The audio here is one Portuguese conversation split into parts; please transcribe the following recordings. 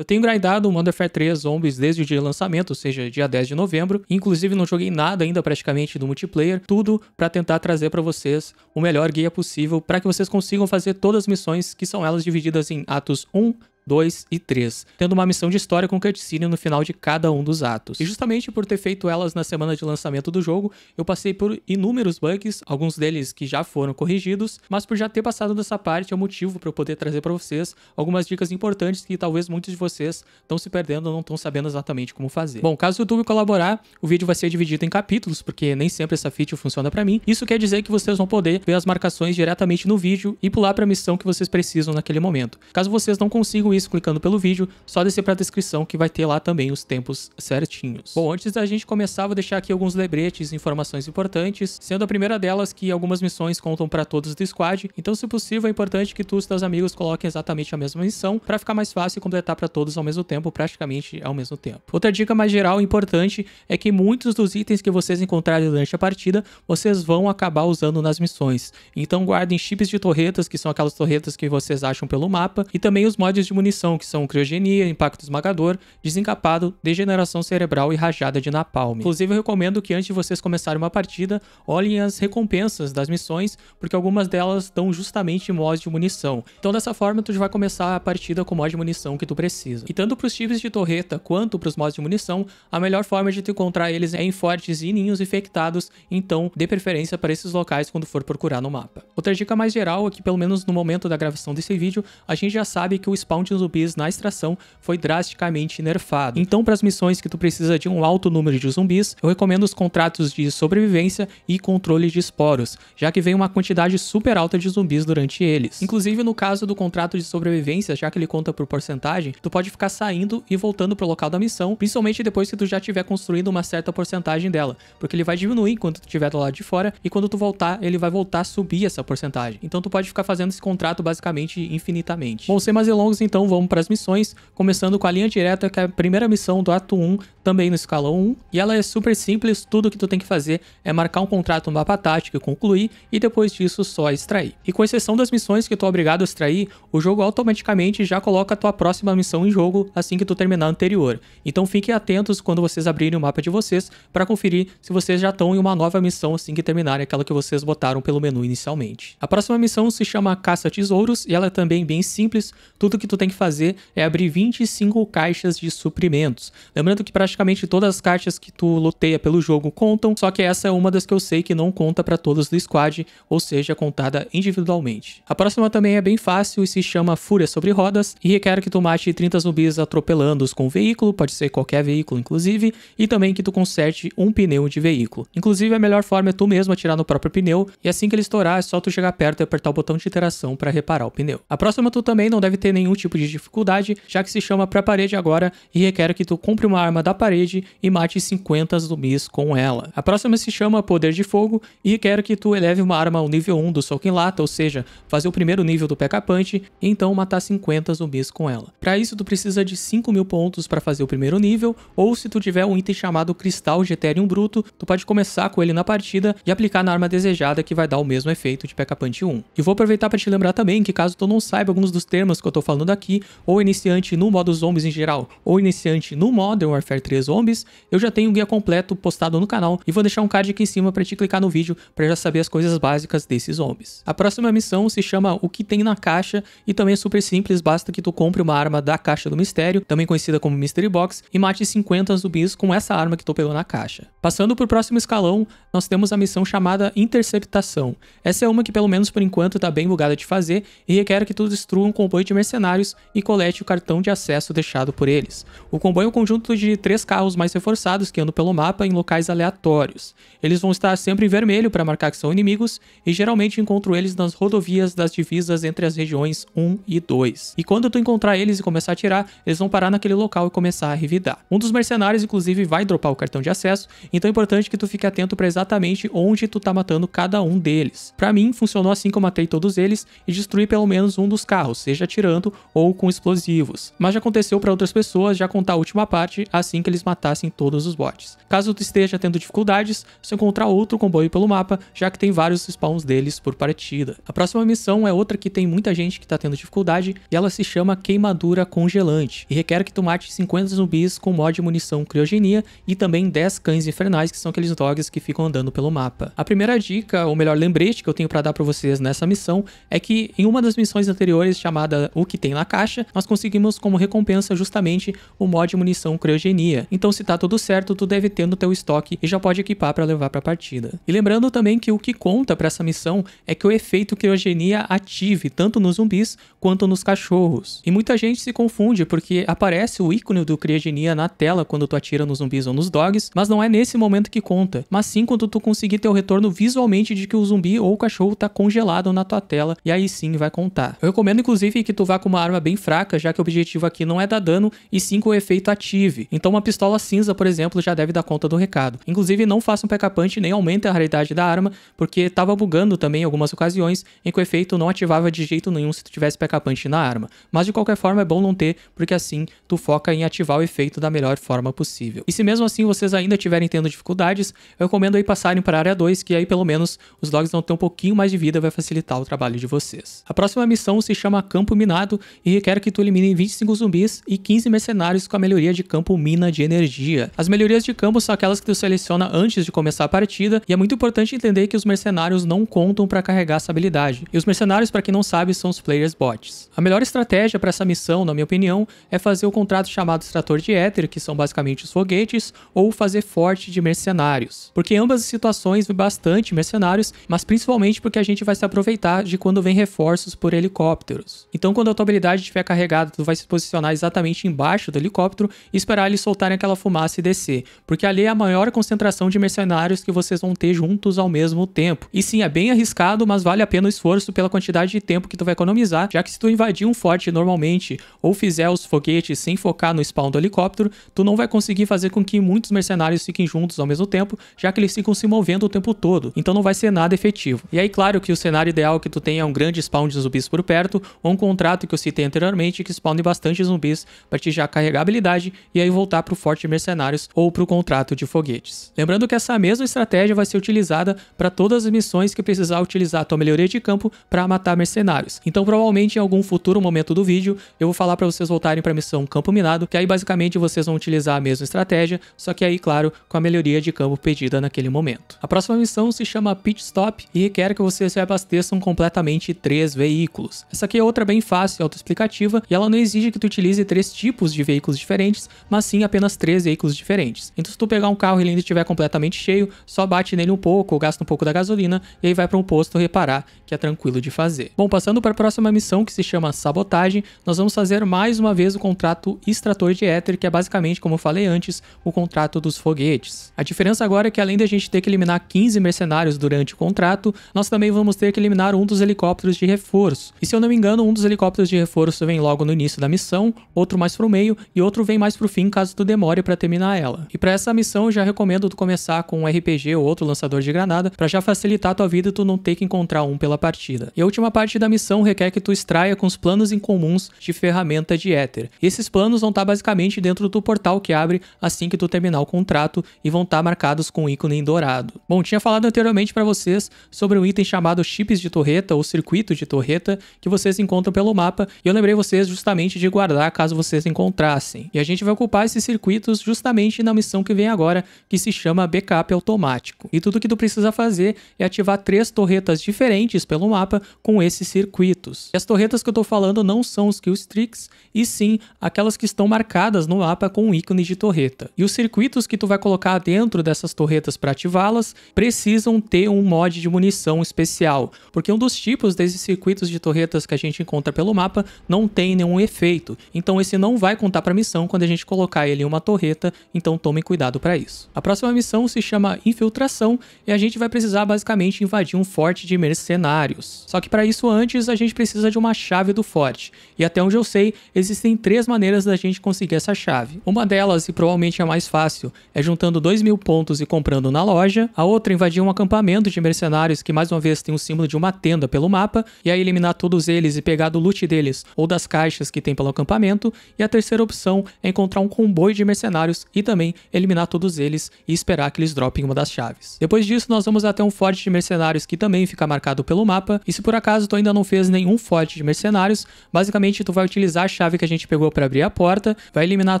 Eu tenho grindado o Modern Warfare 3 Zombies desde o dia de lançamento, ou seja, dia 10 de novembro. Inclusive não joguei nada ainda praticamente do multiplayer, tudo para tentar trazer para vocês o melhor guia possível para que vocês consigam fazer todas as missões que são elas divididas em atos 1 2 e 3, tendo uma missão de história com cutscene no final de cada um dos atos. E justamente por ter feito elas na semana de lançamento do jogo, eu passei por inúmeros bugs, alguns deles que já foram corrigidos, mas por já ter passado dessa parte é o motivo para eu poder trazer para vocês algumas dicas importantes que talvez muitos de vocês estão se perdendo ou não estão sabendo exatamente como fazer. Bom, caso o YouTube colaborar, o vídeo vai ser dividido em capítulos, porque nem sempre essa feature funciona para mim. Isso quer dizer que vocês vão poder ver as marcações diretamente no vídeo e pular para a missão que vocês precisam naquele momento. Caso vocês não consigam isso, isso clicando pelo vídeo, só descer para a descrição que vai ter lá também os tempos certinhos. Bom, antes da gente começar, vou deixar aqui alguns lebretes, informações importantes, sendo a primeira delas que algumas missões contam para todos do squad, então se possível é importante que tu e teus amigos coloquem exatamente a mesma missão para ficar mais fácil completar para todos ao mesmo tempo, praticamente ao mesmo tempo. Outra dica mais geral e importante é que muitos dos itens que vocês encontrarem durante a partida, vocês vão acabar usando nas missões. Então guardem chips de torretas, que são aquelas torretas que vocês acham pelo mapa, e também os mods de munição, que são criogenia, impacto esmagador, desencapado, degeneração cerebral e rajada de napalm. Inclusive, eu recomendo que antes de vocês começarem uma partida, olhem as recompensas das missões, porque algumas delas dão justamente mods de munição. Então, dessa forma, tu já vai começar a partida com o mod de munição que tu precisa. E tanto para os tipos de torreta quanto para os mods de munição, a melhor forma de tu encontrar eles é em fortes e ninhos infectados, então dê preferência para esses locais quando for procurar no mapa. Outra dica mais geral é que, pelo menos no momento da gravação desse vídeo, a gente já sabe que o spawn de zumbis na extração foi drasticamente nerfado. Então, para as missões que tu precisa de um alto número de zumbis, eu recomendo os contratos de sobrevivência e controle de esporos, já que vem uma quantidade super alta de zumbis durante eles. Inclusive, no caso do contrato de sobrevivência, já que ele conta por porcentagem, tu pode ficar saindo e voltando pro local da missão, principalmente depois que tu já tiver construindo uma certa porcentagem dela, porque ele vai diminuir enquanto tu estiver do lado de fora e quando tu voltar, ele vai voltar a subir essa porcentagem. Então tu pode ficar fazendo esse contrato basicamente infinitamente. Bom, sem mais delongas, então então vamos para as missões, começando com a linha direta, que é a primeira missão do ato 1, também no escalão 1. E ela é super simples, tudo que tu tem que fazer é marcar um contrato no mapa tático e concluir, e depois disso só extrair. E com exceção das missões que tu é obrigado a extrair, o jogo automaticamente já coloca a tua próxima missão em jogo assim que tu terminar a anterior. Então fiquem atentos quando vocês abrirem o mapa de vocês para conferir se vocês já estão em uma nova missão assim que terminarem aquela que vocês botaram pelo menu inicialmente. A próxima missão se chama Caça Tesouros e ela é também bem simples, tudo que tu tem fazer é abrir 25 caixas de suprimentos. Lembrando que praticamente todas as caixas que tu loteia pelo jogo contam, só que essa é uma das que eu sei que não conta para todos do squad, ou seja, contada individualmente. A próxima também é bem fácil e se chama Fúria sobre Rodas e requer que tu mate 30 zumbis atropelando-os com um veículo, pode ser qualquer veículo inclusive, e também que tu conserte um pneu de veículo. Inclusive a melhor forma é tu mesmo atirar no próprio pneu e assim que ele estourar é só tu chegar perto e apertar o botão de interação para reparar o pneu. A próxima tu também não deve ter nenhum tipo de de dificuldade, já que se chama pra parede agora e requer que tu compre uma arma da parede e mate 50 zumbis com ela. A próxima se chama Poder de Fogo e requer que tu eleve uma arma ao nível 1 do soco em lata, ou seja, fazer o primeiro nível do P.K. Punch e então matar 50 zumbis com ela. Para isso tu precisa de 5 mil pontos para fazer o primeiro nível, ou se tu tiver um item chamado Cristal de Ethereum Bruto, tu pode começar com ele na partida e aplicar na arma desejada que vai dar o mesmo efeito de P.K. Punch 1. E vou aproveitar para te lembrar também que caso tu não saiba alguns dos termos que eu tô falando aqui, aqui, ou iniciante no modo zombies em geral, ou iniciante no Modern Warfare 3 Zombies, eu já tenho o um guia completo postado no canal e vou deixar um card aqui em cima para te clicar no vídeo para já saber as coisas básicas desses zombies. A próxima missão se chama O que tem na caixa e também é super simples, basta que tu compre uma arma da caixa do mistério, também conhecida como Mystery Box, e mate 50 zumbis com essa arma que tu pegou na caixa. Passando pro próximo escalão, nós temos a missão chamada Interceptação. Essa é uma que pelo menos por enquanto tá bem bugada de fazer e requer que tu destrua um comboio de mercenários e colete o cartão de acesso deixado por eles. O comboio é um conjunto de três carros mais reforçados que andam pelo mapa em locais aleatórios. Eles vão estar sempre em vermelho para marcar que são inimigos e geralmente encontro eles nas rodovias das divisas entre as regiões 1 e 2. E quando tu encontrar eles e começar a atirar, eles vão parar naquele local e começar a revidar. Um dos mercenários inclusive vai dropar o cartão de acesso, então é importante que tu fique atento para exatamente onde tu tá matando cada um deles. Para mim funcionou assim que eu matei todos eles e destruí pelo menos um dos carros, seja atirando ou ou com explosivos, mas já aconteceu para outras pessoas já contar a última parte assim que eles matassem todos os bots. Caso tu esteja tendo dificuldades, se encontrar outro comboio pelo mapa, já que tem vários spawns deles por partida. A próxima missão é outra que tem muita gente que tá tendo dificuldade e ela se chama Queimadura Congelante e requer que tu mate 50 zumbis com mod de munição criogenia e também 10 cães infernais, que são aqueles dogs que ficam andando pelo mapa. A primeira dica, ou melhor, lembrete que eu tenho para dar para vocês nessa missão é que em uma das missões anteriores chamada O que tem na caixa, nós conseguimos como recompensa justamente o mod munição criogenia. Então se tá tudo certo, tu deve ter no teu estoque e já pode equipar para levar para a partida. E lembrando também que o que conta para essa missão é que o efeito criogenia ative tanto nos zumbis quanto nos cachorros. E muita gente se confunde porque aparece o ícone do criogenia na tela quando tu atira nos zumbis ou nos dogs, mas não é nesse momento que conta, mas sim quando tu conseguir ter o retorno visualmente de que o zumbi ou o cachorro tá congelado na tua tela e aí sim vai contar. Eu recomendo inclusive que tu vá com uma arma bem fraca, já que o objetivo aqui não é dar dano e sim que o efeito ative. Então uma pistola cinza, por exemplo, já deve dar conta do recado. Inclusive não faça um pekka punch nem aumente a raridade da arma, porque estava bugando também em algumas ocasiões em que o efeito não ativava de jeito nenhum se tu tivesse pekka punch na arma. Mas de qualquer forma é bom não ter, porque assim tu foca em ativar o efeito da melhor forma possível. E se mesmo assim vocês ainda estiverem tendo dificuldades, eu recomendo aí passarem para a área 2, que aí pelo menos os dogs vão ter um pouquinho mais de vida, e vai facilitar o trabalho de vocês. A próxima missão se chama Campo Minado e e requer que tu elimine 25 zumbis e 15 mercenários com a melhoria de campo mina de energia. As melhorias de campo são aquelas que tu seleciona antes de começar a partida e é muito importante entender que os mercenários não contam para carregar essa habilidade. E os mercenários, para quem não sabe, são os players bots. A melhor estratégia para essa missão, na minha opinião, é fazer o contrato chamado extrator de éter, que são basicamente os foguetes, ou fazer forte de mercenários. Porque ambas as situações vem bastante mercenários, mas principalmente porque a gente vai se aproveitar de quando vem reforços por helicópteros. Então quando a tua habilidade blindagem estiver carregada, tu vai se posicionar exatamente embaixo do helicóptero e esperar eles soltarem aquela fumaça e descer. Porque ali é a maior concentração de mercenários que vocês vão ter juntos ao mesmo tempo. E sim, é bem arriscado, mas vale a pena o esforço pela quantidade de tempo que tu vai economizar, já que se tu invadir um forte normalmente ou fizer os foguetes sem focar no spawn do helicóptero, tu não vai conseguir fazer com que muitos mercenários fiquem juntos ao mesmo tempo, já que eles ficam se movendo o tempo todo, então não vai ser nada efetivo. E aí, claro que o cenário ideal que tu tenha é um grande spawn de zumbis por perto, ou um contrato que eu citei anteriormente, que spawnem bastante zumbis para te já carregar habilidade e aí voltar para o forte mercenários ou para o contrato de foguetes. Lembrando que essa mesma estratégia vai ser utilizada para todas as missões que precisar utilizar a tua melhoria de campo para matar mercenários. Então provavelmente em algum futuro momento do vídeo eu vou falar para vocês voltarem para a missão Campo Minado, que aí basicamente vocês vão utilizar a mesma estratégia, só que aí claro com a melhoria de campo pedida naquele momento. A próxima missão se chama Pit Stop e requer que vocês se abasteçam completamente três veículos. Essa aqui é outra bem fácil, autoexplicativa e ela não exige que tu utilize três tipos de veículos diferentes, mas sim apenas três veículos diferentes. Então se tu pegar um carro e ele ainda estiver completamente cheio, só bate nele um pouco, gasta um pouco da gasolina e aí vai para um posto reparar, que é tranquilo de fazer. Bom, passando para a próxima missão que se chama Sabotagem, nós vamos fazer mais uma vez o contrato extrator de éter, que é basicamente, como eu falei antes, o contrato dos foguetes. A diferença agora é que além da gente ter que eliminar 15 mercenários durante o contrato, nós também vamos ter que eliminar um dos helicópteros de reforço. E se eu não me engano, um dos helicópteros de reforço tesouros vem logo no início da missão, outro mais pro meio e outro vem mais pro fim caso tu demore para terminar ela. E para essa missão eu já recomendo tu começar com um RPG ou outro lançador de granada para já facilitar a tua vida e tu não ter que encontrar um pela partida. E a última parte da missão requer que tu extraia com os planos incomuns de ferramenta de éter. E esses planos vão estar tá basicamente dentro do portal que abre assim que tu terminar o contrato e vão estar tá marcados com um ícone em dourado. Bom, tinha falado anteriormente para vocês sobre um item chamado chips de torreta ou circuito de torreta que vocês encontram pelo mapa e eu lembrei vocês justamente de guardar caso vocês encontrassem. E a gente vai ocupar esses circuitos justamente na missão que vem agora, que se chama Backup Automático. E tudo que tu precisa fazer é ativar três torretas diferentes pelo mapa com esses circuitos. E as torretas que eu tô falando não são os Killstreaks, e sim aquelas que estão marcadas no mapa com um ícone de torreta. E os circuitos que tu vai colocar dentro dessas torretas para ativá-las precisam ter um mod de munição especial, porque um dos tipos desses circuitos de torretas que a gente encontra pelo mapa não tem nenhum efeito. Então esse não vai contar para a missão quando a gente colocar ele em uma torreta, então tomem cuidado para isso. A próxima missão se chama Infiltração e a gente vai precisar basicamente invadir um forte de mercenários. Só que para isso antes a gente precisa de uma chave do forte. E até onde eu sei, existem três maneiras da gente conseguir essa chave. Uma delas, e provavelmente é a mais fácil, é juntando 2 mil pontos e comprando na loja. A outra, invadir um acampamento de mercenários que mais uma vez tem o símbolo de uma tenda pelo mapa, e aí eliminar todos eles e pegar do loot deles ou das caixas que tem pelo acampamento, e a terceira opção é encontrar um comboio de mercenários e também eliminar todos eles e esperar que eles dropem uma das chaves. Depois disso, nós vamos até um forte de mercenários que também fica marcado pelo mapa, e se por acaso tu ainda não fez nenhum forte de mercenários, basicamente tu vai utilizar a chave que a gente pegou para abrir a porta, vai eliminar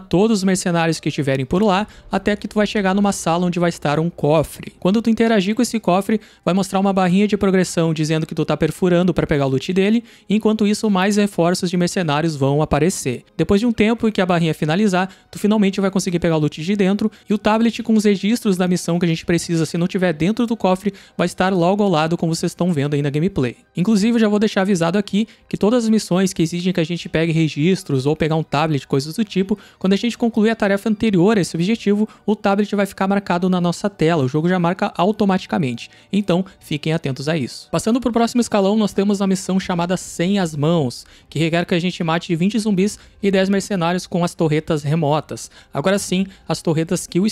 todos os mercenários que estiverem por lá, até que tu vai chegar numa sala onde vai estar um cofre. Quando tu interagir com esse cofre, vai mostrar uma barrinha de progressão dizendo que tu tá perfurando para pegar o loot dele, enquanto isso mais reforços de mercenários vão aparecer. Depois de um tempo e que a barrinha finalizar, tu finalmente vai conseguir pegar o loot de dentro e o tablet com os registros da missão que a gente precisa, se não tiver dentro do cofre, vai estar logo ao lado, como vocês estão vendo aí na gameplay. Inclusive, eu já vou deixar avisado aqui que todas as missões que exigem que a gente pegue registros ou pegar um tablet, coisas do tipo, quando a gente concluir a tarefa anterior a esse objetivo, o tablet vai ficar marcado na nossa tela, o jogo já marca automaticamente. Então, fiquem atentos a isso. Passando para o próximo escalão, nós temos a missão chamada Sem as Mãos, que porque que a gente mate 20 zumbis e 10 mercenários com as torretas remotas. Agora sim, as torretas Kill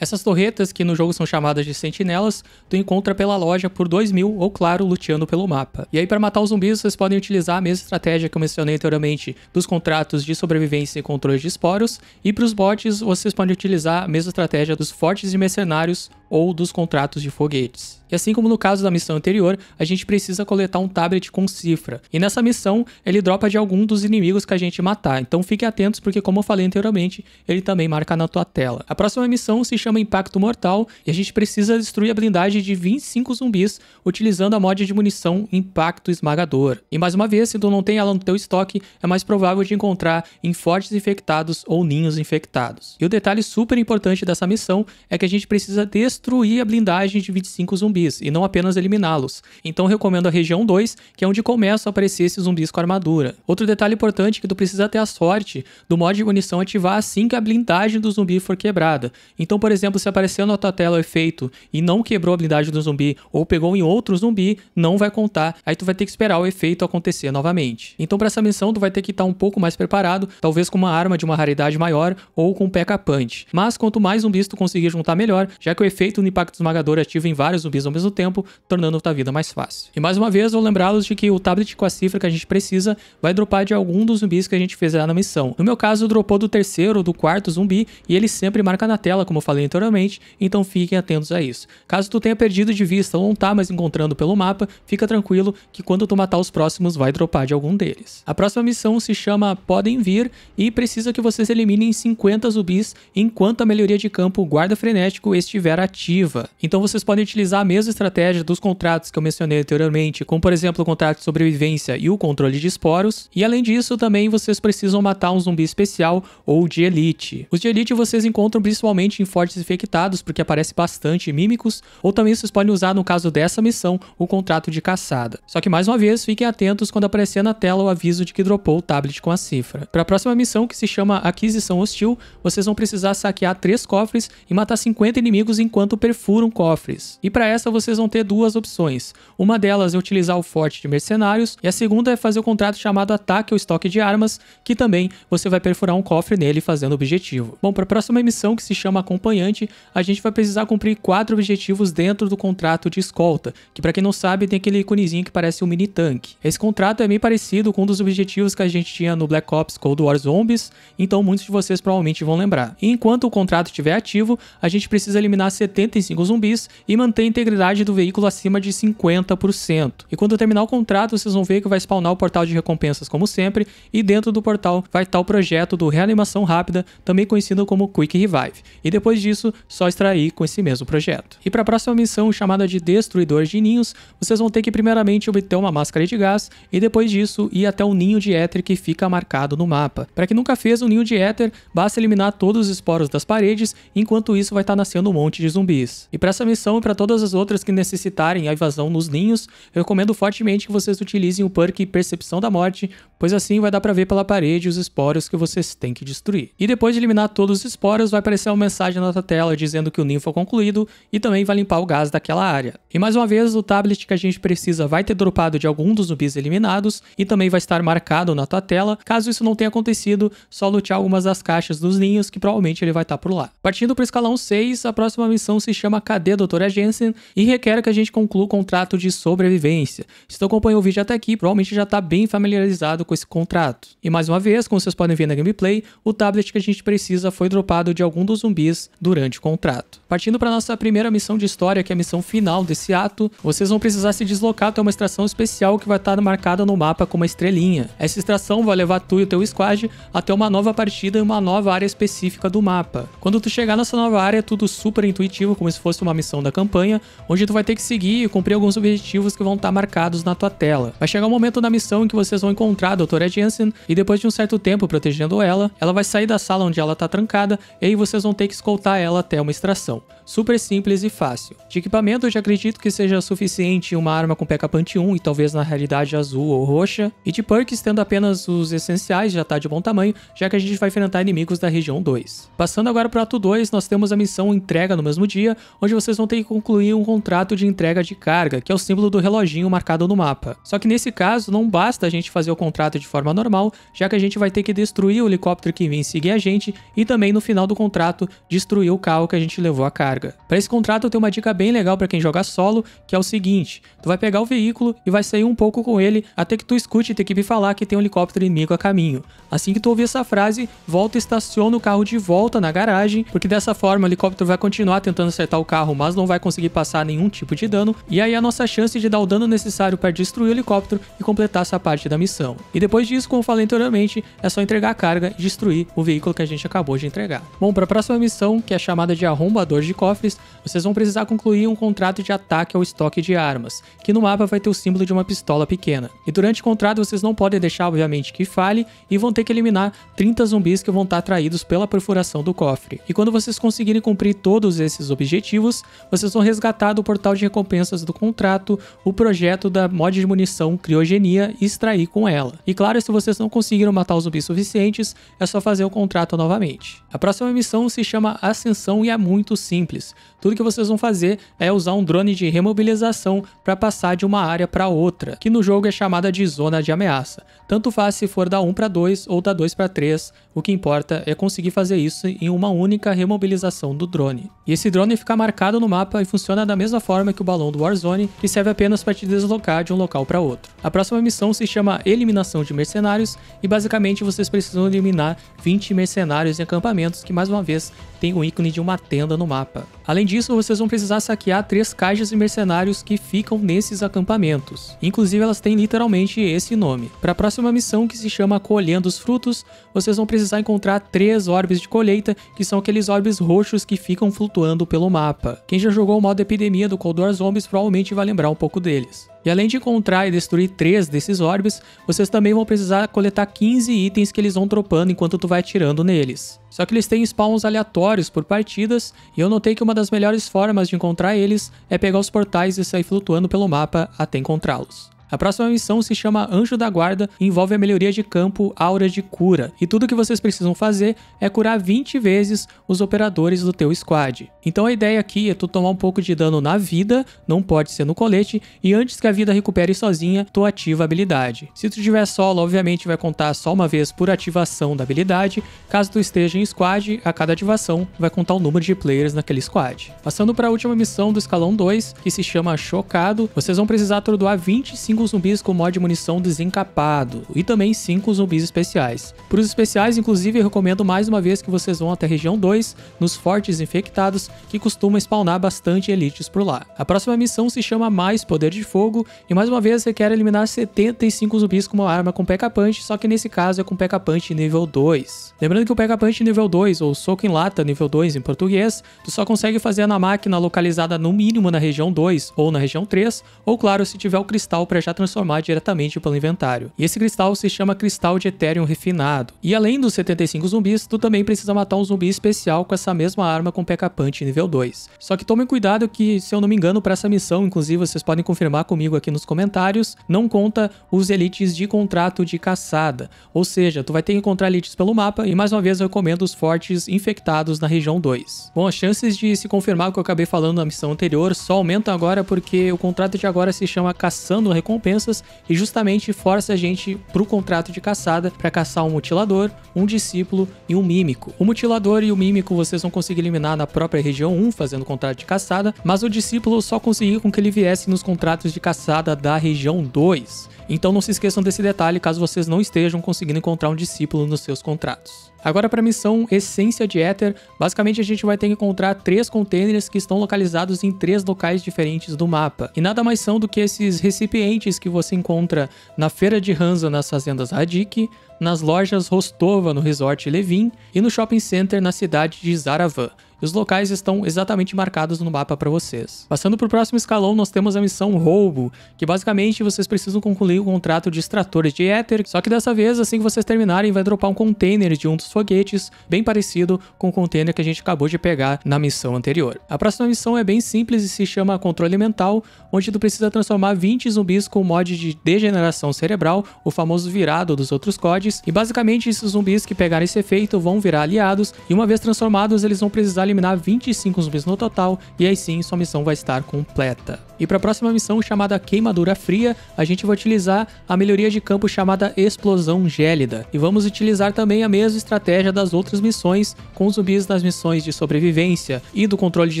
Essas torretas, que no jogo são chamadas de sentinelas, tu encontra pela loja por 2 mil ou, claro, luteando pelo mapa. E aí, para matar os zumbis, vocês podem utilizar a mesma estratégia que eu mencionei anteriormente dos contratos de sobrevivência e controle de esporos, e para os bots, vocês podem utilizar a mesma estratégia dos fortes e mercenários ou dos contratos de foguetes. E assim como no caso da missão anterior, a gente precisa coletar um tablet com cifra. E nessa missão, ele dropa de algum dos inimigos que a gente matar, então fique atentos porque como eu falei anteriormente, ele também marca na tua tela. A próxima missão se chama Impacto Mortal e a gente precisa destruir a blindagem de 25 zumbis utilizando a mod de munição Impacto Esmagador. E mais uma vez, se tu não tem ela no teu estoque, é mais provável de encontrar em fortes infectados ou ninhos infectados. E o detalhe super importante dessa missão é que a gente precisa destruir destruir a blindagem de 25 zumbis e não apenas eliminá-los. Então recomendo a região 2, que é onde começam a aparecer esses zumbis com armadura. Outro detalhe importante é que tu precisa ter a sorte do mod de munição ativar assim que a blindagem do zumbi for quebrada. Então, por exemplo, se apareceu na tua tela o efeito e não quebrou a blindagem do zumbi ou pegou em outro zumbi, não vai contar, aí tu vai ter que esperar o efeito acontecer novamente. Então, para essa missão, tu vai ter que estar tá um pouco mais preparado, talvez com uma arma de uma raridade maior ou com um P.K. Punch. Mas quanto mais zumbis tu conseguir juntar melhor, já que o efeito efeito no impacto esmagador ativo em vários zumbis ao mesmo tempo, tornando a vida mais fácil. E mais uma vez, vou lembrá-los de que o tablet com a cifra que a gente precisa vai dropar de algum dos zumbis que a gente lá na missão. No meu caso, dropou do terceiro ou do quarto zumbi e ele sempre marca na tela, como eu falei anteriormente, então fiquem atentos a isso. Caso tu tenha perdido de vista ou não tá mais encontrando pelo mapa, fica tranquilo que quando tu matar os próximos vai dropar de algum deles. A próxima missão se chama Podem Vir e precisa que vocês eliminem 50 zumbis enquanto a melhoria de campo guarda frenético estiver ativa ativa. Então vocês podem utilizar a mesma estratégia dos contratos que eu mencionei anteriormente, como por exemplo o contrato de sobrevivência e o controle de esporos, e além disso também vocês precisam matar um zumbi especial ou de elite. Os de elite vocês encontram principalmente em fortes infectados, porque aparece bastante mímicos, ou também vocês podem usar no caso dessa missão o contrato de caçada. Só que mais uma vez, fiquem atentos quando aparecer na tela o aviso de que dropou o tablet com a cifra. Para a próxima missão, que se chama Aquisição Hostil, vocês vão precisar saquear três cofres e matar 50 inimigos enquanto enquanto perfuram cofres. E para essa vocês vão ter duas opções. Uma delas é utilizar o forte de mercenários e a segunda é fazer o contrato chamado ataque ao estoque de armas, que também você vai perfurar um cofre nele fazendo o objetivo. Bom, para a próxima missão que se chama acompanhante, a gente vai precisar cumprir quatro objetivos dentro do contrato de escolta, que para quem não sabe tem aquele iconezinho que parece um mini tanque. Esse contrato é meio parecido com um dos objetivos que a gente tinha no Black Ops Cold War Zombies, então muitos de vocês provavelmente vão lembrar. E enquanto o contrato estiver ativo, a gente precisa eliminar 70 75 zumbis e manter a integridade do veículo acima de 50%. E quando terminar o contrato, vocês vão ver que vai spawnar o portal de recompensas como sempre, e dentro do portal vai estar o projeto do Reanimação Rápida, também conhecido como Quick Revive. E depois disso, só extrair com esse mesmo projeto. E para a próxima missão, chamada de Destruidor de Ninhos, vocês vão ter que primeiramente obter uma máscara de gás, e depois disso ir até o um ninho de éter que fica marcado no mapa. Para quem nunca fez o um ninho de éter, basta eliminar todos os esporos das paredes, enquanto isso vai estar nascendo um monte de zumbis zumbis. E para essa missão e para todas as outras que necessitarem a invasão nos ninhos, eu recomendo fortemente que vocês utilizem o perk Percepção da Morte, pois assim vai dar para ver pela parede os esporos que vocês têm que destruir. E depois de eliminar todos os esporos, vai aparecer uma mensagem na tua tela dizendo que o ninho foi concluído e também vai limpar o gás daquela área. E mais uma vez, o tablet que a gente precisa vai ter dropado de algum dos zumbis eliminados e também vai estar marcado na tua tela. Caso isso não tenha acontecido, só lutear algumas das caixas dos ninhos que provavelmente ele vai estar por lá. Partindo para o escalão 6, a próxima missão se chama Cadê Doutora Jensen? e requer que a gente conclua o contrato de sobrevivência. Se tu acompanhou o vídeo até aqui, provavelmente já está bem familiarizado com esse contrato. E mais uma vez, como vocês podem ver na gameplay, o tablet que a gente precisa foi dropado de algum dos zumbis durante o contrato. Partindo para nossa primeira missão de história, que é a missão final desse ato, vocês vão precisar se deslocar até uma extração especial que vai estar tá marcada no mapa com uma estrelinha. Essa extração vai levar tu e o teu squad até uma nova partida em uma nova área específica do mapa. Quando tu chegar nessa nova área, é tudo super intuitivo objetivo, como se fosse uma missão da campanha, onde tu vai ter que seguir e cumprir alguns objetivos que vão estar tá marcados na tua tela. Vai chegar um momento na missão em que vocês vão encontrar a Doutora Jensen e depois de um certo tempo protegendo ela, ela vai sair da sala onde ela tá trancada e aí vocês vão ter que escoltar ela até uma extração. Super simples e fácil. De equipamento eu já acredito que seja suficiente uma arma com P.K. Punch 1 e talvez na realidade azul ou roxa, e de perks tendo apenas os essenciais já tá de bom tamanho, já que a gente vai enfrentar inimigos da região 2. Passando agora pro ato 2, nós temos a missão entrega no mesmo dia, onde vocês vão ter que concluir um contrato de entrega de carga, que é o símbolo do reloginho marcado no mapa. Só que nesse caso, não basta a gente fazer o contrato de forma normal, já que a gente vai ter que destruir o helicóptero que vem seguir a gente e também no final do contrato destruir o carro que a gente levou a carga. Para esse contrato eu tenho uma dica bem legal para quem joga solo, que é o seguinte, tu vai pegar o veículo e vai sair um pouco com ele até que tu escute a equipe falar que tem um helicóptero inimigo a caminho. Assim que tu ouvir essa frase, volta e estaciona o carro de volta na garagem, porque dessa forma o helicóptero vai continuar tentando tentando acertar o carro, mas não vai conseguir passar nenhum tipo de dano, e aí a nossa chance de dar o dano necessário para destruir o helicóptero e completar essa parte da missão. E depois disso, como falei anteriormente, é só entregar a carga e destruir o veículo que a gente acabou de entregar. Bom, para a próxima missão, que é chamada de Arrombador de Cofres, vocês vão precisar concluir um contrato de ataque ao estoque de armas, que no mapa vai ter o símbolo de uma pistola pequena. E durante o contrato vocês não podem deixar, obviamente, que fale, e vão ter que eliminar 30 zumbis que vão estar atraídos pela perfuração do cofre. E quando vocês conseguirem cumprir todos esses esses objetivos, vocês vão resgatar do portal de recompensas do contrato o projeto da mod de munição criogenia e extrair com ela. E claro, se vocês não conseguiram matar os zumbis suficientes, é só fazer o contrato novamente. A próxima missão se chama Ascensão e é muito simples. Tudo que vocês vão fazer é usar um drone de remobilização para passar de uma área para outra, que no jogo é chamada de zona de ameaça. Tanto faz se for da 1 para 2 ou da 2 para 3, o que importa é conseguir fazer isso em uma única remobilização do drone. E esse drone fica marcado no mapa e funciona da mesma forma que o balão do Warzone, que serve apenas para te deslocar de um local para outro. A próxima missão se chama Eliminação de Mercenários e basicamente vocês precisam eliminar 20 mercenários em acampamentos que mais uma vez tem o ícone de uma tenda no mapa. Além disso, vocês vão precisar saquear três caixas de mercenários que ficam nesses acampamentos. Inclusive, elas têm literalmente esse nome. Para próxima próxima missão, que se chama Colhendo os Frutos, vocês vão precisar encontrar três orbes de colheita, que são aqueles orbes roxos que ficam flutuando pelo mapa. Quem já jogou o modo Epidemia do Cold War Zombies provavelmente vai lembrar um pouco deles. E além de encontrar e destruir 3 desses orbes, vocês também vão precisar coletar 15 itens que eles vão dropando enquanto tu vai atirando neles. Só que eles têm spawns aleatórios por partidas, e eu notei que uma das melhores formas de encontrar eles é pegar os portais e sair flutuando pelo mapa até encontrá-los. A próxima missão se chama Anjo da Guarda e envolve a melhoria de campo Aura de Cura, e tudo que vocês precisam fazer é curar 20 vezes os operadores do teu squad. Então a ideia aqui é tu tomar um pouco de dano na vida, não pode ser no colete, e antes que a vida recupere sozinha, tu ativa a habilidade. Se tu tiver solo, obviamente vai contar só uma vez por ativação da habilidade, caso tu esteja em squad, a cada ativação vai contar o número de players naquele squad. Passando para a última missão do escalão 2, que se chama Chocado, vocês vão precisar atordoar 25 5 zumbis com mod munição desencapado e também 5 zumbis especiais. Para os especiais, inclusive, eu recomendo mais uma vez que vocês vão até a região 2, nos fortes infectados, que costuma spawnar bastante elites por lá. A próxima missão se chama Mais Poder de Fogo e mais uma vez requer eliminar 75 zumbis com uma arma com P.K. Punch, só que nesse caso é com P.K. Punch nível 2. Lembrando que o P.K. Punch nível 2, ou Soco em Lata nível 2 em português, tu só consegue fazer na máquina localizada no mínimo na região 2 ou na região 3, ou claro, se tiver o cristal pré já transformar diretamente pelo inventário. E esse cristal se chama Cristal de Ethereum Refinado. E além dos 75 zumbis, tu também precisa matar um zumbi especial com essa mesma arma com P.K. Punch nível 2. Só que tome cuidado que, se eu não me engano, para essa missão, inclusive vocês podem confirmar comigo aqui nos comentários, não conta os elites de contrato de caçada. Ou seja, tu vai ter que encontrar elites pelo mapa e mais uma vez eu recomendo os fortes infectados na região 2. Bom, as chances de se confirmar o que eu acabei falando na missão anterior só aumentam agora porque o contrato de agora se chama Caçando Recompensa recompensas e justamente força a gente para o contrato de caçada para caçar um mutilador, um discípulo e um mímico. O mutilador e o mímico vocês vão conseguir eliminar na própria região 1 fazendo contrato de caçada, mas o discípulo só conseguir com que ele viesse nos contratos de caçada da região 2. Então não se esqueçam desse detalhe caso vocês não estejam conseguindo encontrar um discípulo nos seus contratos. Agora para a missão Essência de Éter, basicamente a gente vai ter que encontrar três contêineres que estão localizados em três locais diferentes do mapa. E nada mais são do que esses recipientes que você encontra na feira de Hansa nas fazendas Hadik, nas lojas Rostova, no resort Levin, e no shopping center na cidade de Zaravan. E os locais estão exatamente marcados no mapa para vocês. Passando para o próximo escalão, nós temos a missão Roubo, que basicamente vocês precisam concluir o contrato de extratores de éter, só que dessa vez, assim que vocês terminarem, vai dropar um container de um dos foguetes, bem parecido com o container que a gente acabou de pegar na missão anterior. A próxima missão é bem simples e se chama Controle Mental, onde tu precisa transformar 20 zumbis com o mod de degeneração cerebral, o famoso virado dos outros códigos, e basicamente esses zumbis que pegarem esse efeito vão virar aliados, e uma vez transformados, eles vão precisar eliminar 25 zumbis no total, e aí sim sua missão vai estar completa. E para a próxima missão, chamada Queimadura Fria, a gente vai utilizar a melhoria de campo chamada Explosão Gélida. E vamos utilizar também a mesma estratégia das outras missões, com zumbis nas missões de sobrevivência e do controle de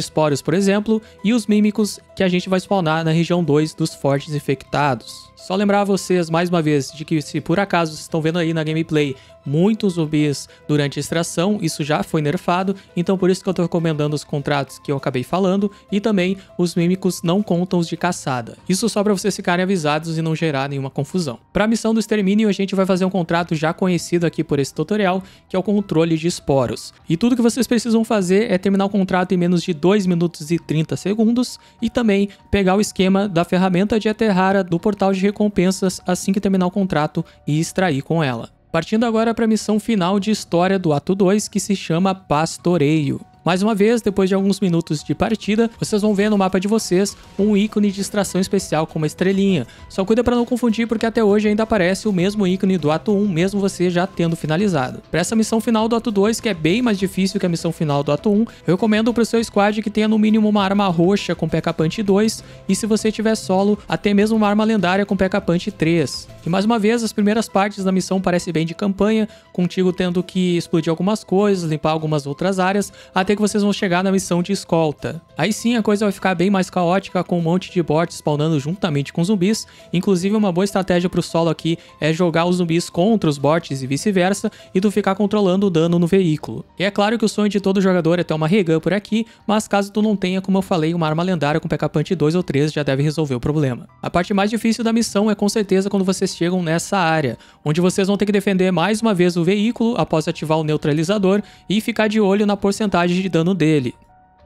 esporos, por exemplo, e os mímicos que a gente vai spawnar na região 2 dos fortes infectados. Só lembrar a vocês mais uma vez de que se por acaso vocês estão vendo aí na gameplay muitos zumbis durante a extração, isso já foi nerfado, então por isso que eu tô recomendando os contratos que eu acabei falando, e também os mímicos não contam os de caçada. Isso só para vocês ficarem avisados e não gerar nenhuma confusão. Para a missão do extermínio, a gente vai fazer um contrato já conhecido aqui por esse tutorial, que é o controle de esporos. E tudo que vocês precisam fazer é terminar o contrato em menos de 2 minutos e 30 segundos, e também pegar o esquema da ferramenta de Eterrara do portal de recompensas assim que terminar o contrato e extrair com ela. Partindo agora para a missão final de história do ato 2, que se chama Pastoreio. Mais uma vez, depois de alguns minutos de partida, vocês vão ver no mapa de vocês um ícone de extração especial com uma estrelinha. Só cuida para não confundir porque até hoje ainda aparece o mesmo ícone do ato 1, mesmo você já tendo finalizado. Para essa missão final do ato 2, que é bem mais difícil que a missão final do ato 1, eu recomendo para o seu squad que tenha no mínimo uma arma roxa com PK Punch 2 e se você tiver solo, até mesmo uma arma lendária com PK Punch 3. E mais uma vez, as primeiras partes da missão parecem bem de campanha, contigo tendo que explodir algumas coisas, limpar algumas outras áreas, até que vocês vão chegar na missão de escolta. Aí sim a coisa vai ficar bem mais caótica com um monte de bots spawnando juntamente com zumbis. Inclusive uma boa estratégia pro solo aqui é jogar os zumbis contra os bots e vice-versa e tu ficar controlando o dano no veículo. E é claro que o sonho de todo jogador é ter uma regã por aqui, mas caso tu não tenha, como eu falei, uma arma lendária com PK Punch 2 ou 3 já deve resolver o problema. A parte mais difícil da missão é com certeza quando vocês chegam nessa área, onde vocês vão ter que defender mais uma vez o veículo após ativar o neutralizador e ficar de olho na porcentagem de de dano dele.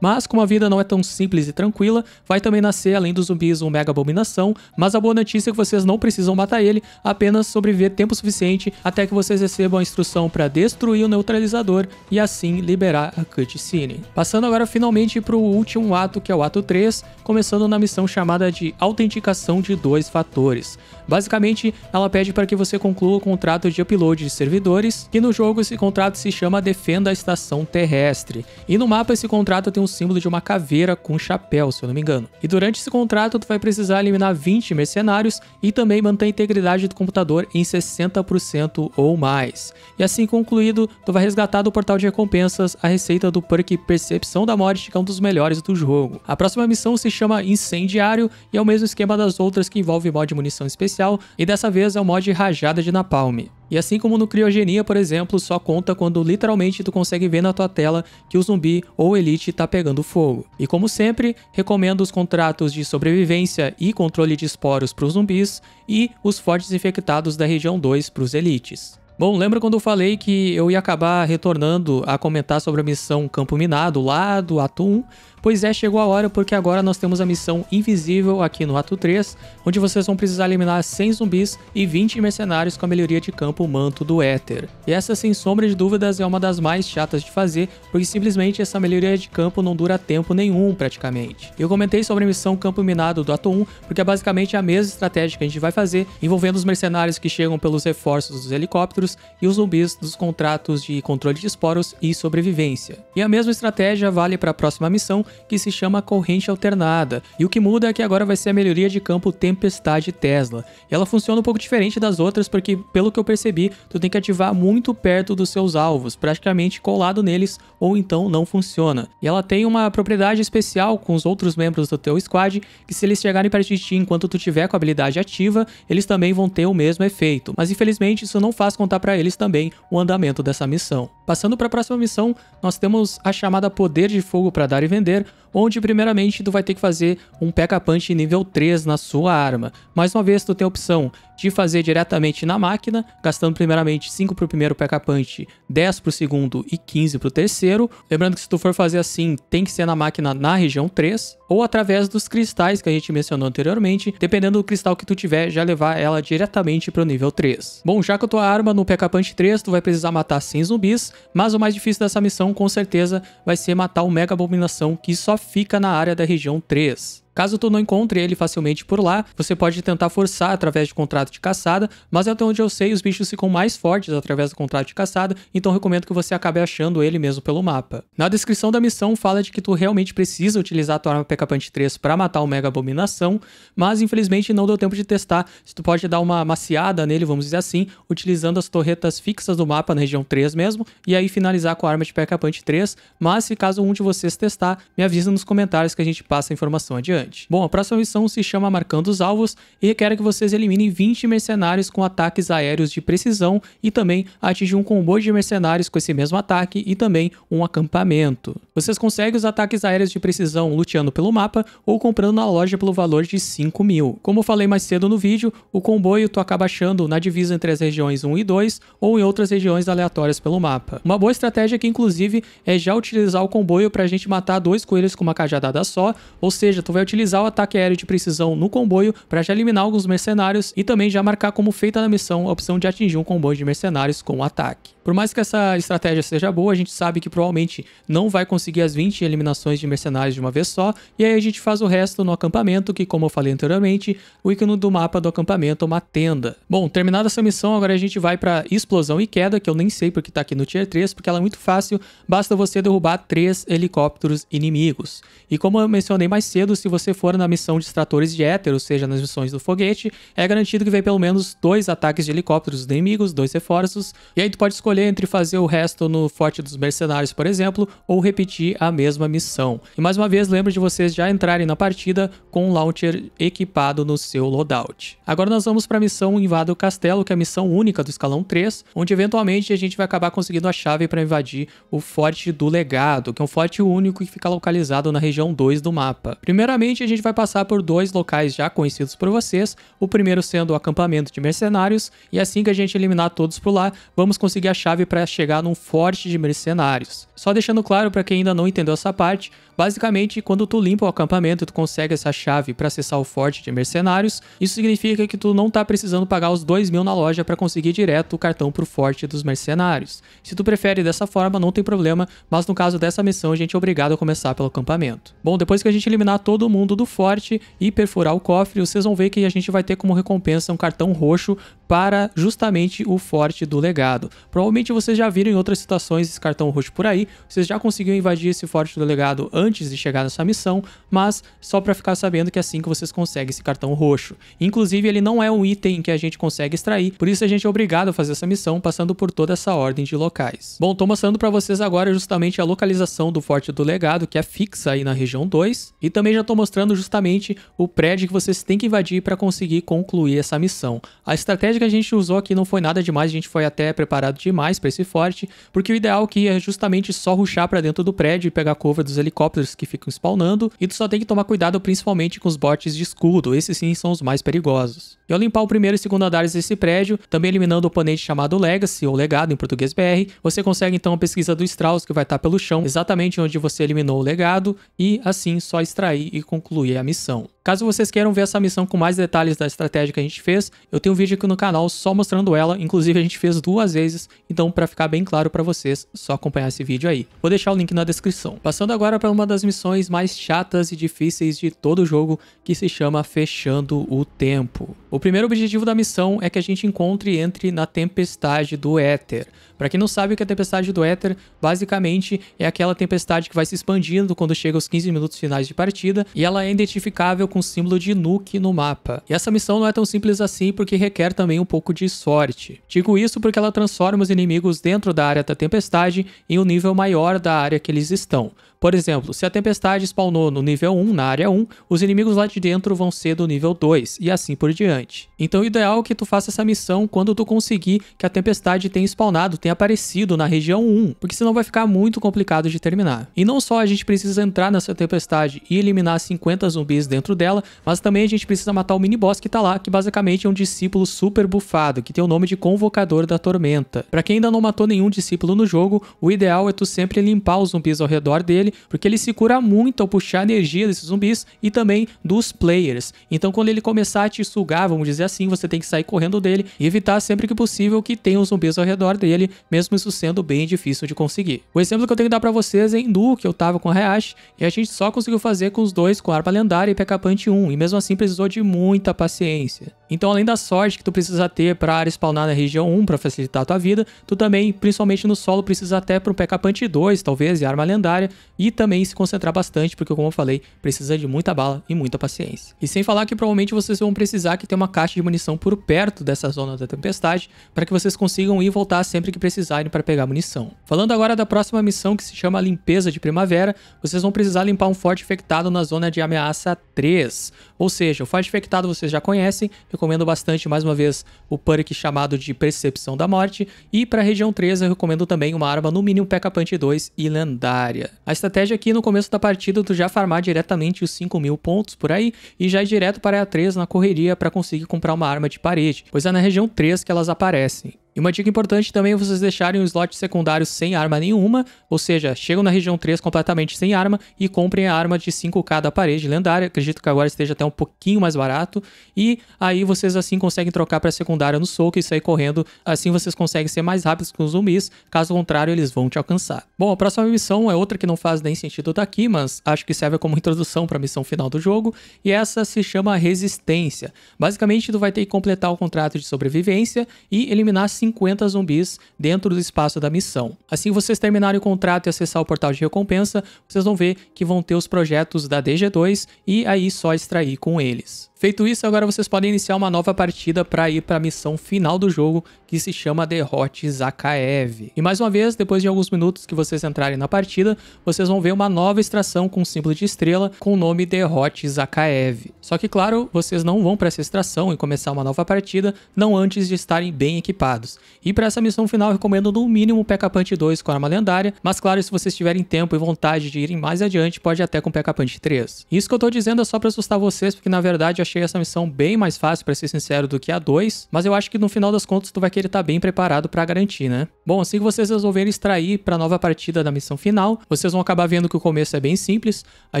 Mas como a vida não é tão simples e tranquila, vai também nascer além dos zumbis um Mega Abominação, mas a boa notícia é que vocês não precisam matar ele, apenas sobreviver tempo suficiente até que vocês recebam a instrução para destruir o neutralizador e assim liberar a cutscene. Passando agora finalmente para o último ato, que é o ato 3, começando na missão chamada de Autenticação de Dois Fatores. Basicamente, ela pede para que você conclua o contrato de upload de servidores, que no jogo esse contrato se chama Defenda a Estação Terrestre. E no mapa esse contrato tem o um símbolo de uma caveira com chapéu, se eu não me engano. E durante esse contrato tu vai precisar eliminar 20 mercenários e também manter a integridade do computador em 60% ou mais. E assim concluído, tu vai resgatar do portal de recompensas a receita do perk Percepção da Morte, que é um dos melhores do jogo. A próxima missão se chama Incendiário e é o mesmo esquema das outras que envolve mod munição específica especial e dessa vez é o mod Rajada de Napalm. E assim como no Criogenia, por exemplo, só conta quando literalmente tu consegue ver na tua tela que o zumbi ou elite tá pegando fogo. E como sempre, recomendo os contratos de sobrevivência e controle de esporos para os zumbis e os fortes infectados da região 2 para os elites. Bom, lembra quando eu falei que eu ia acabar retornando a comentar sobre a missão Campo Minado lá do Atum? Pois é, chegou a hora porque agora nós temos a missão invisível aqui no ato 3, onde vocês vão precisar eliminar 100 zumbis e 20 mercenários com a melhoria de campo Manto do Éter. E essa sem sombra de dúvidas é uma das mais chatas de fazer, porque simplesmente essa melhoria de campo não dura tempo nenhum praticamente. Eu comentei sobre a missão Campo Minado do ato 1, porque é basicamente a mesma estratégia que a gente vai fazer, envolvendo os mercenários que chegam pelos reforços dos helicópteros e os zumbis dos contratos de controle de esporos e sobrevivência. E a mesma estratégia vale para a próxima missão, que se chama corrente alternada, e o que muda é que agora vai ser a melhoria de campo Tempestade Tesla. ela funciona um pouco diferente das outras, porque pelo que eu percebi, tu tem que ativar muito perto dos seus alvos, praticamente colado neles, ou então não funciona. E ela tem uma propriedade especial com os outros membros do teu squad, que se eles chegarem perto de ti enquanto tu tiver com a habilidade ativa, eles também vão ter o mesmo efeito. Mas infelizmente isso não faz contar para eles também o andamento dessa missão. Passando para a próxima missão, nós temos a chamada Poder de Fogo para dar e vender, onde primeiramente tu vai ter que fazer um P.K. Punch nível 3 na sua arma. Mais uma vez, tu tem a opção de fazer diretamente na máquina, gastando primeiramente 5 para o primeiro P.K. Punch, 10 para o segundo e 15 para o terceiro. Lembrando que se tu for fazer assim, tem que ser na máquina na região 3, ou através dos cristais que a gente mencionou anteriormente, dependendo do cristal que tu tiver, já levar ela diretamente para o nível 3. Bom, já com a tua arma no P.K. Punch 3, tu vai precisar matar 100 zumbis, mas o mais difícil dessa missão com certeza vai ser matar o Mega Abominação, que só fica na área da região 3. Caso tu não encontre ele facilmente por lá, você pode tentar forçar através de contrato de caçada, mas até onde eu sei, os bichos ficam mais fortes através do contrato de caçada, então recomendo que você acabe achando ele mesmo pelo mapa. Na descrição da missão fala de que tu realmente precisa utilizar a tua arma Pecapante 3 para matar o Mega Abominação, mas infelizmente não deu tempo de testar se tu pode dar uma maciada nele, vamos dizer assim, utilizando as torretas fixas do mapa na região 3 mesmo, e aí finalizar com a arma de Pecapante 3, mas se caso um de vocês testar, me avisa nos comentários que a gente passa a informação adiante importante. Bom, a próxima missão se chama Marcando os Alvos e requer que vocês eliminem 20 mercenários com ataques aéreos de precisão e também atingir um comboio de mercenários com esse mesmo ataque e também um acampamento. Vocês conseguem os ataques aéreos de precisão luteando pelo mapa ou comprando na loja pelo valor de 5 mil. Como eu falei mais cedo no vídeo, o comboio tu acaba achando na divisa entre as regiões 1 e 2 ou em outras regiões aleatórias pelo mapa. Uma boa estratégia aqui, inclusive, é já utilizar o comboio para a gente matar dois coelhos com uma cajadada só, ou seja, tu vai utilizar o ataque aéreo de precisão no comboio para já eliminar alguns mercenários e também já marcar como feita na missão a opção de atingir um comboio de mercenários com um ataque. Por mais que essa estratégia seja boa, a gente sabe que provavelmente não vai conseguir as 20 eliminações de mercenários de uma vez só, e aí a gente faz o resto no acampamento, que como eu falei anteriormente, o ícone do mapa do acampamento é uma tenda. Bom, terminada essa missão, agora a gente vai para explosão e queda, que eu nem sei porque tá aqui no tier 3, porque ela é muito fácil, basta você derrubar 3 helicópteros inimigos. E como eu mencionei mais cedo, se você você for na missão de extratores de éter, ou seja, nas missões do foguete, é garantido que vem pelo menos dois ataques de helicópteros inimigos, dois reforços, e aí tu pode escolher entre fazer o resto no Forte dos Mercenários, por exemplo, ou repetir a mesma missão. E mais uma vez, lembro de vocês já entrarem na partida com o launcher equipado no seu loadout. Agora nós vamos para a missão Invada o Castelo, que é a missão única do escalão 3, onde eventualmente a gente vai acabar conseguindo a chave para invadir o Forte do Legado, que é um forte único que fica localizado na região 2 do mapa. Primeiramente, seguinte, a gente vai passar por dois locais já conhecidos por vocês, o primeiro sendo o acampamento de mercenários, e assim que a gente eliminar todos por lá, vamos conseguir a chave para chegar num forte de mercenários. Só deixando claro para quem ainda não entendeu essa parte, basicamente, quando tu limpa o acampamento e tu consegue essa chave para acessar o forte de mercenários, isso significa que tu não tá precisando pagar os 2 mil na loja para conseguir direto o cartão pro forte dos mercenários. Se tu prefere dessa forma, não tem problema, mas no caso dessa missão a gente é obrigado a começar pelo acampamento. Bom, depois que a gente eliminar todo mundo, mundo do forte e perfurar o cofre, vocês vão ver que a gente vai ter como recompensa um cartão roxo para justamente o forte do legado. Provavelmente vocês já viram em outras situações esse cartão roxo por aí, vocês já conseguiram invadir esse forte do legado antes de chegar nessa missão, mas só para ficar sabendo que é assim que vocês conseguem esse cartão roxo. Inclusive ele não é um item que a gente consegue extrair, por isso a gente é obrigado a fazer essa missão passando por toda essa ordem de locais. Bom, tô mostrando para vocês agora justamente a localização do forte do legado, que é fixa aí na região 2, e também já tô mostrando mostrando justamente o prédio que vocês têm que invadir para conseguir concluir essa missão. A estratégia que a gente usou aqui não foi nada demais, a gente foi até preparado demais para esse forte, porque o ideal aqui é justamente só ruxar para dentro do prédio e pegar a cover dos helicópteros que ficam spawnando, e tu só tem que tomar cuidado principalmente com os bots de escudo, esses sim são os mais perigosos. E ao limpar o primeiro e segundo andares desse prédio, também eliminando o oponente chamado Legacy, ou Legado em português BR, você consegue então a pesquisa do Strauss que vai estar pelo chão, exatamente onde você eliminou o legado, e assim só extrair e concluir a missão. Caso vocês queiram ver essa missão com mais detalhes da estratégia que a gente fez, eu tenho um vídeo aqui no canal só mostrando ela, inclusive a gente fez duas vezes, então para ficar bem claro para vocês, só acompanhar esse vídeo aí. Vou deixar o link na descrição. Passando agora para uma das missões mais chatas e difíceis de todo o jogo, que se chama Fechando o Tempo. O primeiro objetivo da missão é que a gente encontre e entre na Tempestade do Éter. Para quem não sabe o que é a Tempestade do Éter, basicamente é aquela tempestade que vai se expandindo quando chega aos 15 minutos finais de partida, e ela é identificável com o símbolo de Nuke no mapa. E essa missão não é tão simples assim porque requer também um pouco de sorte. Digo isso porque ela transforma os inimigos dentro da área da tempestade em um nível maior da área que eles estão. Por exemplo, se a tempestade spawnou no nível 1, na área 1, os inimigos lá de dentro vão ser do nível 2, e assim por diante. Então o ideal é que tu faça essa missão quando tu conseguir que a tempestade tenha spawnado, tenha aparecido na região 1, porque senão vai ficar muito complicado de terminar. E não só a gente precisa entrar nessa tempestade e eliminar 50 zumbis dentro dela, mas também a gente precisa matar o mini-boss que tá lá, que basicamente é um discípulo super bufado, que tem o nome de Convocador da Tormenta. Pra quem ainda não matou nenhum discípulo no jogo, o ideal é tu sempre limpar os zumbis ao redor dele porque ele se cura muito ao puxar energia desses zumbis e também dos players. Então quando ele começar a te sugar, vamos dizer assim, você tem que sair correndo dele e evitar sempre que possível que tenha os zumbis ao redor dele, mesmo isso sendo bem difícil de conseguir. O exemplo que eu tenho que dar pra vocês é em Du, que eu tava com a Reache, e a gente só conseguiu fazer com os dois com a Arpa Lendária e Pekka Punch 1, e mesmo assim precisou de muita paciência. Então, além da sorte que tu precisa ter para área spawnar na região 1 para facilitar a tua vida, tu também, principalmente no solo, precisa até para um P.K. Punch 2, talvez, e arma lendária, e também se concentrar bastante, porque como eu falei, precisa de muita bala e muita paciência. E sem falar que provavelmente vocês vão precisar que ter uma caixa de munição por perto dessa zona da tempestade, para que vocês consigam ir e voltar sempre que precisarem para pegar munição. Falando agora da próxima missão que se chama Limpeza de Primavera, vocês vão precisar limpar um forte infectado na zona de ameaça 3. Ou seja, o forte infectado vocês já conhecem, recomendo bastante, mais uma vez, o perk chamado de Percepção da Morte. E para região 3 eu recomendo também uma arma no mínimo P.K.Punch 2 e lendária. A estratégia aqui no começo da partida é tu já farmar diretamente os 5 mil pontos por aí e já ir direto para a 3 na correria para conseguir comprar uma arma de parede, pois é na região 3 que elas aparecem. E uma dica importante também é vocês deixarem o slot secundário sem arma nenhuma, ou seja, chegam na região 3 completamente sem arma e comprem a arma de 5k da parede lendária, acredito que agora esteja até um pouquinho mais barato, e aí vocês assim conseguem trocar para secundária no soco e sair correndo, assim vocês conseguem ser mais rápidos com os zumbis, caso contrário eles vão te alcançar. Bom, a próxima missão é outra que não faz nem sentido daqui, tá mas acho que serve como introdução para a missão final do jogo, e essa se chama Resistência. Basicamente tu vai ter que completar o contrato de sobrevivência e eliminar 50 zumbis dentro do espaço da missão. Assim que vocês terminarem o contrato e acessar o portal de recompensa, vocês vão ver que vão ter os projetos da DG2 e aí só extrair com eles. Feito isso, agora vocês podem iniciar uma nova partida para ir para a missão final do jogo, que se chama Derrote Zakaev. E mais uma vez, depois de alguns minutos que vocês entrarem na partida, vocês vão ver uma nova extração com símbolo de estrela com o nome Derrote Zakaev. Só que claro, vocês não vão para essa extração e começar uma nova partida, não antes de estarem bem equipados. E para essa missão final, recomendo no mínimo P.K. Punch 2 com arma lendária, mas claro, se vocês tiverem tempo e vontade de irem mais adiante, pode até com P.K. Punch 3. Isso que eu tô dizendo é só para assustar vocês, porque na verdade eu achei essa missão bem mais fácil, para ser sincero, do que a 2, mas eu acho que no final das contas tu vai querer estar tá bem preparado para garantir, né? Bom, assim que vocês resolverem extrair para a nova partida da missão final, vocês vão acabar vendo que o começo é bem simples, a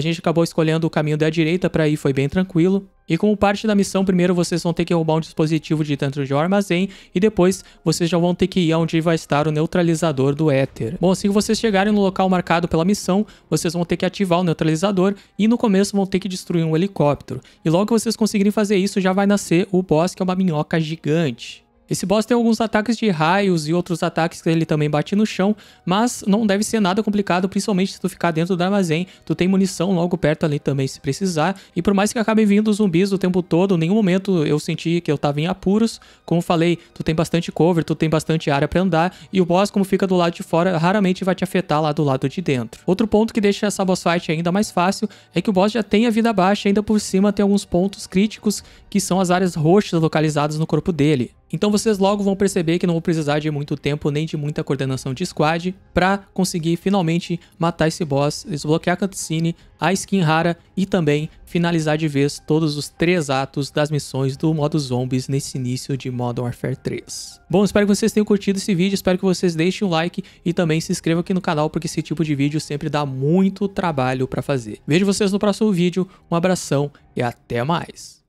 gente acabou escolhendo o caminho da direita para ir, foi bem tranquilo, e como parte da missão, primeiro vocês vão ter que roubar um dispositivo de dentro de um armazém e depois vocês já vão ter que ir onde vai estar o neutralizador do éter. Bom, assim que vocês chegarem no local marcado pela missão, vocês vão ter que ativar o neutralizador e no começo vão ter que destruir um helicóptero. E logo que vocês conseguirem fazer isso, já vai nascer o boss, que é uma minhoca gigante. Esse boss tem alguns ataques de raios e outros ataques que ele também bate no chão, mas não deve ser nada complicado, principalmente se tu ficar dentro do armazém. Tu tem munição logo perto ali também se precisar. E por mais que acabem vindo zumbis o tempo todo, em nenhum momento eu senti que eu tava em apuros. Como falei, tu tem bastante cover, tu tem bastante área para andar e o boss, como fica do lado de fora, raramente vai te afetar lá do lado de dentro. Outro ponto que deixa essa boss fight ainda mais fácil é que o boss já tem a vida baixa, ainda por cima tem alguns pontos críticos que são as áreas roxas localizadas no corpo dele. Então vocês logo vão perceber que não vou precisar de muito tempo nem de muita coordenação de squad para conseguir finalmente matar esse boss, desbloquear a cutscene, a skin rara e também finalizar de vez todos os três atos das missões do modo zombies nesse início de Modern Warfare 3. Bom, espero que vocês tenham curtido esse vídeo, espero que vocês deixem um like e também se inscrevam aqui no canal porque esse tipo de vídeo sempre dá muito trabalho para fazer. Vejo vocês no próximo vídeo, um abração e até mais!